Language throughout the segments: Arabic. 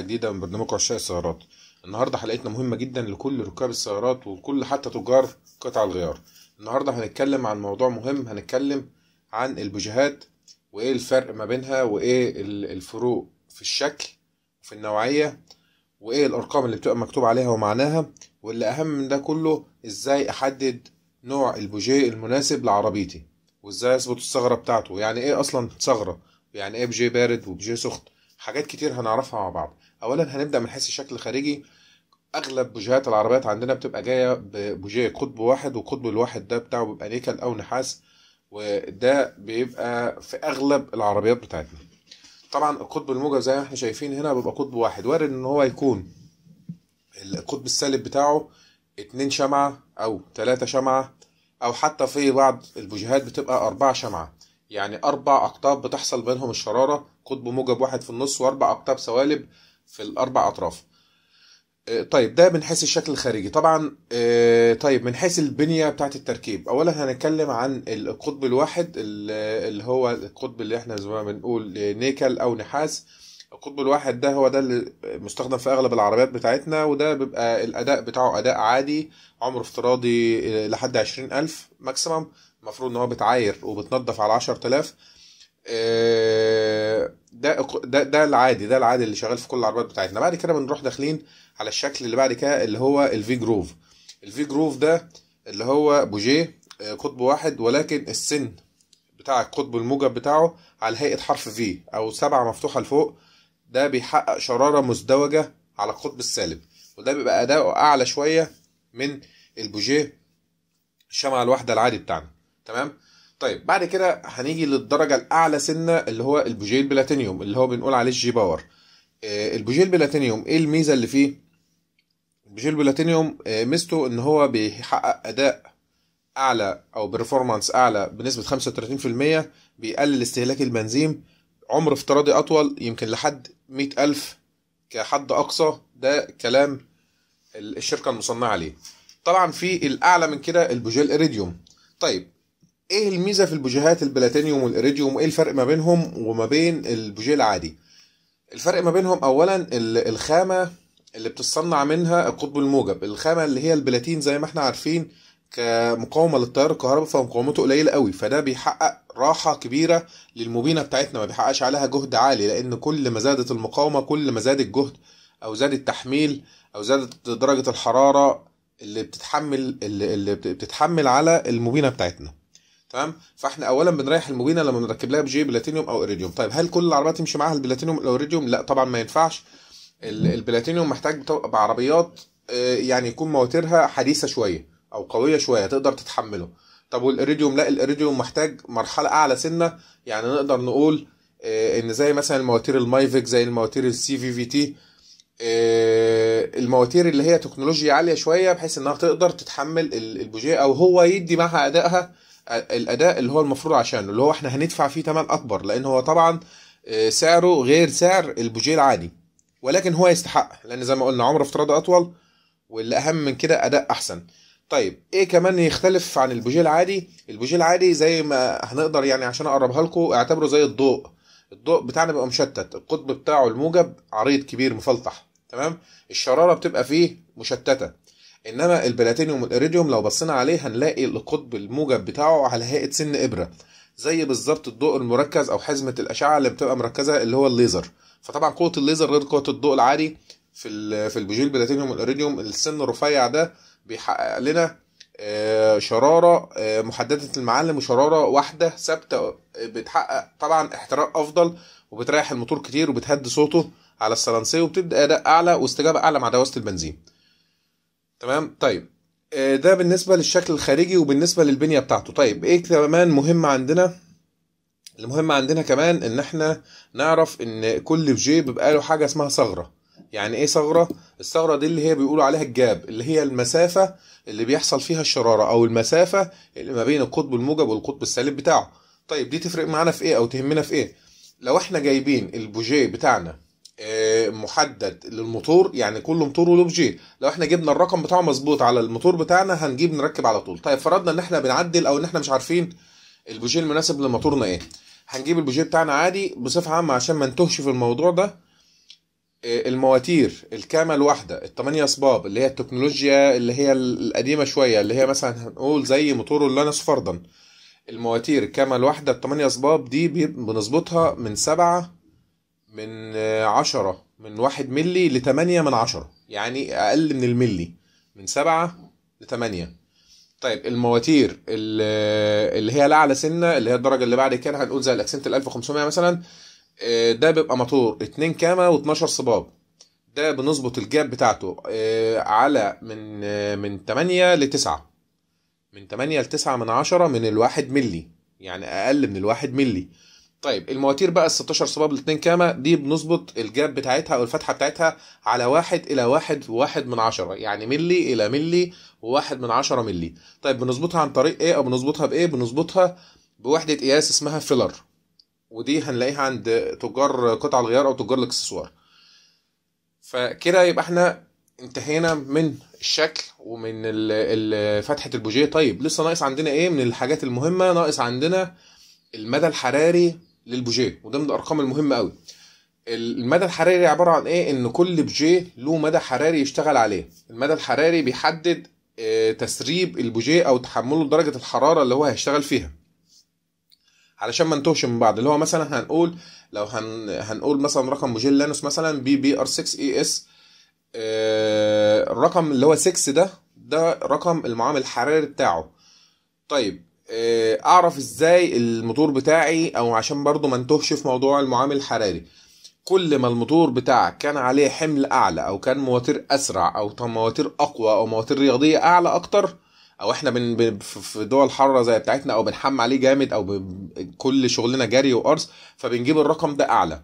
حلقه جديده من برنامج عشاق السيارات النهارده حلقتنا مهمه جدا لكل ركاب السيارات وكل حتى تجار قطع الغيار النهارده هنتكلم عن موضوع مهم هنتكلم عن البوجيهات وايه الفرق ما بينها وايه الفروق في الشكل وفي النوعيه وايه الارقام اللي بتبقى مكتوب عليها ومعناها واللي اهم من ده كله ازاي احدد نوع البوجيه المناسب لعربيتي وازاي اظبط الثغره بتاعته يعني ايه اصلا ثغره يعني ايه بوجيه بارد وبوجيه سخن حاجات كتير هنعرفها مع بعض اولا هنبدا من حيث الشكل الخارجي اغلب بوجيهات العربيات عندنا بتبقى جايه ببوجيه قطب واحد والقطب الواحد ده بتاعه بيبقى نيكل او نحاس وده بيبقى في اغلب العربيات بتاعتنا طبعا القطب الموجب زي ما احنا شايفين هنا بيبقى قطب واحد وارد ان هو يكون القطب السالب بتاعه اتنين شمعة او تلاتة شمعة او حتى في بعض البوجيهات بتبقى اربعة شمعة يعني أربع أقطاب بتحصل بينهم الشرارة قطب موجب واحد في النص وأربع أقطاب سوالب في الأربع أطراف آه، طيب ده من حيث الشكل الخارجي طبعا آه، طيب من حيث البنيه بتاعه التركيب اولا هنتكلم عن القطب الواحد اللي هو القطب اللي احنا زي ما بنقول نيكل او نحاس القطب الواحد ده هو ده اللي مستخدم في اغلب العربيات بتاعتنا وده بيبقى الاداء بتاعه اداء عادي عمر افتراضي لحد عشرين الف ماكسيمم المفروض ان هو بتعاير وبتنضف على 10000 آه، ده ده ده العادي ده العادي اللي شغال في كل العربيات بتاعتنا بعد كده بنروح داخلين على الشكل اللي بعد كده اللي هو الفي جروف الفي جروف ده اللي هو بوجيه آه، قطب واحد ولكن السن بتاع القطب الموجب بتاعه على هيئة حرف في أو سبعة مفتوحة لفوق ده بيحقق شرارة مزدوجة على القطب السالب وده بيبقى أداؤه أعلى شوية من البوجيه الشمعة الواحدة العادي بتاعنا تمام طيب بعد كده هنيجي للدرجه الاعلى سنه اللي هو البوجيه البلاتينيوم اللي هو بنقول عليه الجي باور آه، البوجيه البلاتينيوم ايه الميزه اللي فيه البوجيه البلاتينيوم آه، ميزته ان هو بيحقق اداء اعلى او برفورمانس اعلى بنسبه 35% بيقلل استهلاك البنزين عمر افتراضي اطول يمكن لحد 100000 كحد اقصى ده كلام الشركه المصنعه عليه طبعا في الاعلى من كده البوجيه الاريديوم طيب ايه الميزه في البوجيهات البلاتينيوم والايريديوم وايه الفرق ما بينهم وما بين البوجيه العادي الفرق ما بينهم اولا الخامه اللي بتصنع منها القطب الموجب الخامه اللي هي البلاتين زي ما احنا عارفين كمقاومه للتيار الكهرباء فمقاومته قليله قوي فده بيحقق راحه كبيره للمبينه بتاعتنا ما بيحققش عليها جهد عالي لان كل ما زادت المقاومه كل ما زاد الجهد او زاد التحميل او زادت درجه الحراره اللي بتتحمل اللي بتتحمل على المبينه بتاعتنا تمام فاحنا اولا بنريح المبينه لما بنركب لها بجي بلاتينيوم او اريديوم طيب هل كل العربيات تمشي معاها البلاتينيوم او الاريديوم لا طبعا ما ينفعش البلاتينيوم محتاج بعربيات آه، يعني يكون مواترها حديثه شويه او قويه شويه تقدر تتحمله طب والاريديوم لا الاريديوم محتاج مرحله اعلى سنه يعني نقدر نقول آه، ان زي مثلا المواتير المايفيك زي المواتير السي في في تي آه، المواتير اللي هي تكنولوجيا عاليه شويه بحيث انها تقدر تتحمل البوجيه او هو يدي معها ادائها الاداء اللي هو المفروض عشانه اللي هو احنا هندفع فيه ثمن اكبر لان هو طبعا آه، سعره غير سعر البوجيه العادي ولكن هو يستحق لان زي ما قلنا عمر افتراضي اطول والاهم من كده اداء احسن طيب ايه كمان يختلف عن البوجيه العادي البوجيه العادي زي ما هنقدر يعني عشان اقربها لكم اعتبره زي الضوء الضوء بتاعنا بيبقى مشتت القطب بتاعه الموجب عريض كبير مفلطح تمام الشراره بتبقى فيه مشتته انما البلاتينيوم والاريديوم لو بصينا عليه هنلاقي القطب الموجب بتاعه على هيئه سن ابره زي بالظبط الضوء المركز او حزمه الاشعه اللي بتبقى مركزه اللي هو الليزر فطبعا قوه الليزر غير قوه الضوء العادي في في البجيل البلاتينيوم والاريديوم السن الرفيع ده بيحقق لنا آه، شرارة آه، محددة المعلم وشرارة واحدة ثابتة آه، بتحقق طبعا احتراق أفضل وبتريح الموتور كتير وبتهدي صوته على السلانسية وبتدي أداء أعلى واستجابة أعلى مع دواسة البنزين تمام طيب آه، ده بالنسبه للشكل الخارجي وبالنسبه للبنيه بتاعته طيب ايه كمان مهم عندنا المهم عندنا كمان ان احنا نعرف ان كل في بيبقى له حاجه اسمها ثغره يعني ايه ثغره الثغره دي اللي هي بيقولوا عليها الجاب اللي هي المسافه اللي بيحصل فيها الشراره او المسافه اللي ما بين القطب الموجب والقطب السالب بتاعه طيب دي تفرق معانا في ايه او تهمنا في ايه لو احنا جايبين البوجيه بتاعنا محدد للموتور يعني كل موتور وله جي لو احنا جبنا الرقم بتاعه مظبوط على الموتور بتاعنا هنجيب نركب على طول طيب فرضنا ان احنا بنعدل او ان احنا مش عارفين البوجيه المناسب لموتورنا ايه هنجيب البوجيه بتاعنا عادي بصفه عامه عشان ما نتوهش في الموضوع ده آه، المواتير الكامة الواحدة التمانية أصباب اللي هي التكنولوجيا اللي هي القديمة شوية اللي هي مثلا هنقول زي موتور اللانس فرضا المواتير الكامة الواحدة التمانية أصباب دي بنظبطها من سبعة من آه، عشرة من واحد ملي لتمانية من عشرة يعني أقل من الملي من سبعة لتمانية طيب المواتير آه، اللي هي الأعلى سنة اللي هي الدرجة اللي بعد كده هنقول زي الأكسنت الألف وخمسمائة مثلا آه، ده بيبقى موتور اتنين كامه واتناشر صباب ده بنظبط الجاب بتاعته على من من تمانية لتسعة من تمانية لتسعة من عشرة من الواحد ملي يعني أقل من الواحد ملي طيب المواتير بقى ال 16 صباب الاثنين كامه دي بنظبط الجاب بتاعتها او الفتحه بتاعتها على واحد الى واحد وواحد من عشرة يعني ملي الى ملي وواحد من عشرة ملي طيب بنظبطها عن طريق ايه او بنظبطها بايه بنظبطها بوحده قياس اسمها فيلر ودي هنلاقيها عند تجار قطع الغيار او تجار الاكسسوار فكده يبقى احنا انتهينا من الشكل ومن فتحه البوجيه طيب لسه ناقص عندنا ايه من الحاجات المهمه ناقص عندنا المدى الحراري للبوجيه وده من الارقام المهمه قوي المدى الحراري عباره عن ايه ان كل بوجيه له مدى حراري يشتغل عليه المدى الحراري بيحدد آه، تسريب البوجيه او تحمله درجه الحراره اللي هو هيشتغل فيها علشان ما نتوهش من بعض اللي هو مثلا هنقول لو هن هنقول مثلا رقم بوجيه لانوس مثلا بي بي ار 6 اي اس الرقم اللي هو 6 ده ده رقم المعامل الحراري بتاعه طيب آه، اعرف ازاي الموتور بتاعي او عشان برضو ما انتهش في موضوع المعامل الحراري كل ما الموتور بتاعك كان عليه حمل اعلى او كان مواتير اسرع او مواتير اقوى او مواتير رياضيه اعلى اكتر او احنا بن في دول حاره زي بتاعتنا او بنحم عليه جامد او كل شغلنا جري وقرص فبنجيب الرقم ده اعلى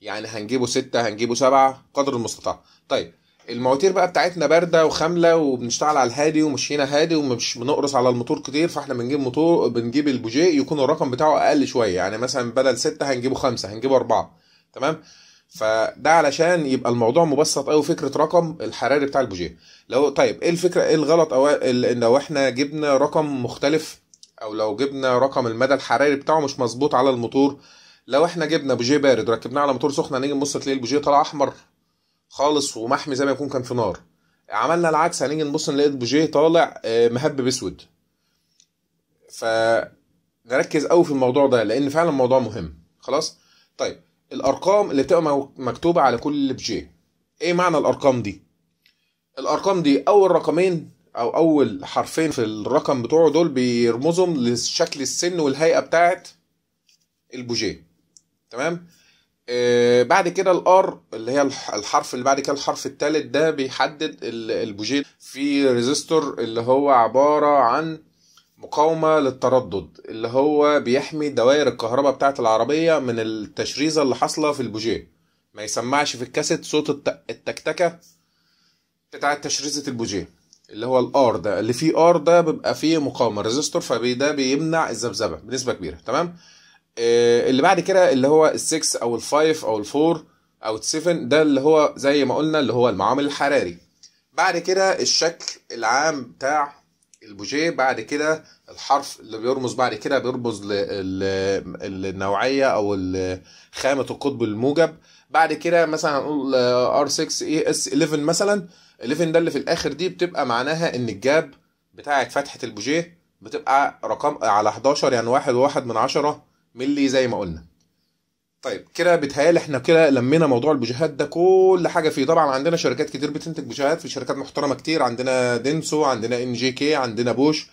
يعني هنجيبه ستة هنجيبه سبعة قدر المستطاع طيب المواتير بقى بتاعتنا بارده وخامله وبنشتغل على الهادي ومشينا هادي ومش بنقرص على الموتور كتير فاحنا بنجيب موتور بنجيب البوجيه يكون الرقم بتاعه اقل شويه يعني مثلا بدل ستة هنجيبه خمسة هنجيبه أربعة تمام فده علشان يبقى الموضوع مبسط قوي فكره رقم الحراري بتاع البوجيه لو طيب ايه الفكره ايه الغلط او لو احنا جبنا رقم مختلف او لو جبنا رقم المدى الحراري بتاعه مش مظبوط على الموتور لو احنا جبنا بوجيه بارد وركبناه على موتور سخن هنيجي نبص تلاقي البوجيه طالع احمر خالص ومحمي زي ما يكون كان في نار عملنا العكس هنيجي نبص نلاقي البوجيه طالع آه، مهبب اسود فنركز قوي في الموضوع ده لان فعلا الموضوع مهم خلاص طيب الارقام اللي بتبقى مكتوبه على كل بوجيه ايه معنى الارقام دي الارقام دي اول رقمين او اول حرفين في الرقم بتوعه دول بيرمزهم لشكل السن والهيئه بتاعه البوجيه تمام آه، بعد كده الار اللي هي الحرف اللي بعد كده الحرف الثالث ده بيحدد البوجيه في ريزيستور اللي هو عباره عن مقاومه للتردد اللي هو بيحمي دوائر الكهرباء بتاعه العربيه من التشريزه اللي حاصله في البوجيه ما يسمعش في الكاسيت صوت التكتكه بتاعه تشريزه البوجيه اللي هو الار ده اللي فيه ار ده بيبقى فيه مقاومه ريزيستور فده بيمنع الذبذبه بنسبه كبيره تمام آه، اللي بعد كده اللي هو ال6 او ال5 او ال4 او ال7 ده اللي هو زي ما قلنا اللي هو المعامل الحراري بعد كده الشكل العام بتاع البوجيه بعد كده الحرف اللي بيرمز بعد كده بيرمز للنوعيه او خامه القطب الموجب بعد كده مثلا هنقول ار 6 اي اس 11 مثلا 11 ده اللي في الاخر دي بتبقى معناها ان الجاب بتاعت فتحه البوجيه بتبقى رقم على 11 يعني واحد وواحد من عشرة ملي زي ما قلنا طيب كده بيتهيألي احنا كده لمينا موضوع البوجيهات ده كل حاجه فيه طبعا عندنا شركات كتير بتنتج بوجيهات في شركات محترمه كتير عندنا دينسو عندنا ان جي كي عندنا بوش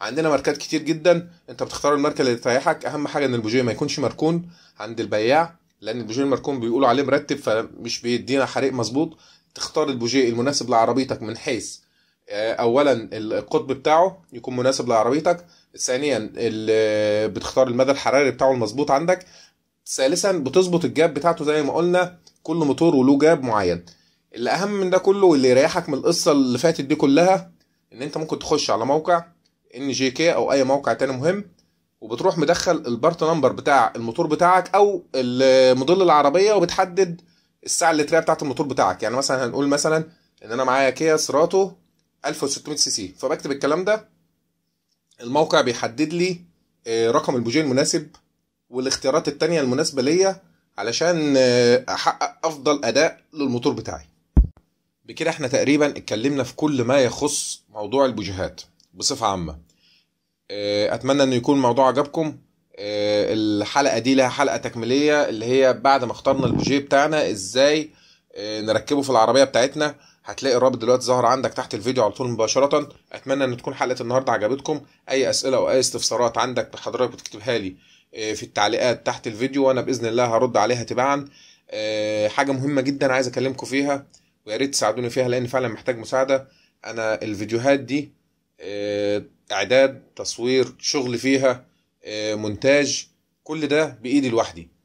عندنا ماركات كتير جدا انت بتختار الماركه اللي تريحك اهم حاجه ان البوجيه ما يكونش مركون عند البياع لان البوجيه المركون بيقولوا عليه مرتب فمش بيدينا حريق مظبوط تختار البوجيه المناسب لعربيتك من حيث آه، اولا القطب بتاعه يكون مناسب لعربيتك ثانيا آه، بتختار المدى الحراري بتاعه المظبوط عندك ثالثا بتظبط الجاب بتاعته زي ما قلنا كل موتور وله جاب معين الاهم من ده كله واللي يريحك من القصه اللي فاتت دي كلها ان انت ممكن تخش على موقع ان جي كي او اي موقع تاني مهم وبتروح مدخل البارت نمبر بتاع الموتور بتاعك او موديل العربيه وبتحدد الساعه اللتريه بتاعت الموتور بتاعك يعني مثلا هنقول مثلا ان انا معايا كيا سيراتو 1600 سي سي فبكتب الكلام ده الموقع بيحدد لي آه، رقم البوجيه المناسب والاختيارات التانية المناسبة ليا علشان آه، احقق افضل اداء للموتور بتاعي بكده احنا تقريبا اتكلمنا في كل ما يخص موضوع البوجيهات بصفة عامة آه، اتمنى انه يكون الموضوع عجبكم الحلقة دي لها حلقة تكميلية اللي هي بعد ما اخترنا البوجيه بتاعنا ازاي نركبه في العربية بتاعتنا هتلاقي الرابط دلوقتي ظاهر عندك تحت الفيديو على طول مباشره اتمنى ان تكون حلقه النهارده عجبتكم اي اسئله او اي استفسارات عندك بحضرتك بتكتبها لي آه، في التعليقات تحت الفيديو وانا باذن الله هرد عليها تباعا آه، حاجه مهمه جدا عايز اكلمكم فيها وياريت تساعدوني فيها لان فعلا محتاج مساعده انا الفيديوهات دي آه، اعداد تصوير شغل فيها مونتاج كل ده بايدي لوحدي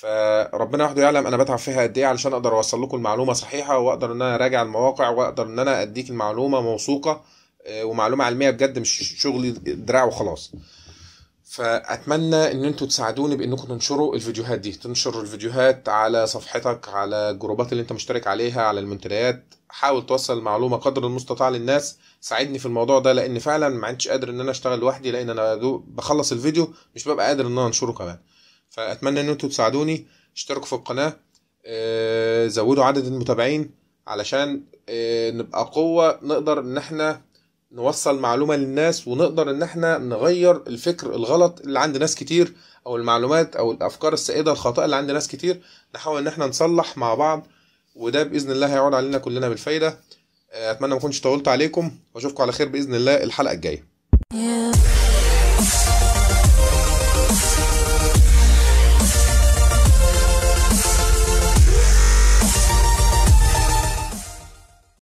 فربنا وحده يعلم انا بتعب فيها قد ايه علشان اقدر اوصل لكم المعلومه صحيحه واقدر ان انا اراجع المواقع واقدر ان انا اديك المعلومه موثوقه آه، ومعلومه علميه بجد مش شغل دراع وخلاص فاتمنى ان انتوا تساعدوني بانكم تنشروا الفيديوهات دي تنشر الفيديوهات على صفحتك على الجروبات اللي انت مشترك عليها على المنتديات حاول توصل المعلومه قدر المستطاع للناس ساعدني في الموضوع ده لان فعلا ما عدتش قادر ان انا اشتغل لوحدي لان انا بخلص الفيديو مش ببقى قادر ان انا انشره كمان فاتمنى ان انتوا تساعدوني اشتركوا في القناه آه، زودوا عدد المتابعين علشان آه، نبقى قوه نقدر ان احنا نوصل معلومه للناس ونقدر ان احنا نغير الفكر الغلط اللي عند ناس كتير او المعلومات او الافكار السائده الخاطئه اللي عند ناس كتير نحاول ان احنا نصلح مع بعض وده باذن الله هيعود علينا كلنا بالفايده آه، اتمنى ما اكونش طولت عليكم واشوفكم على خير باذن الله الحلقه الجايه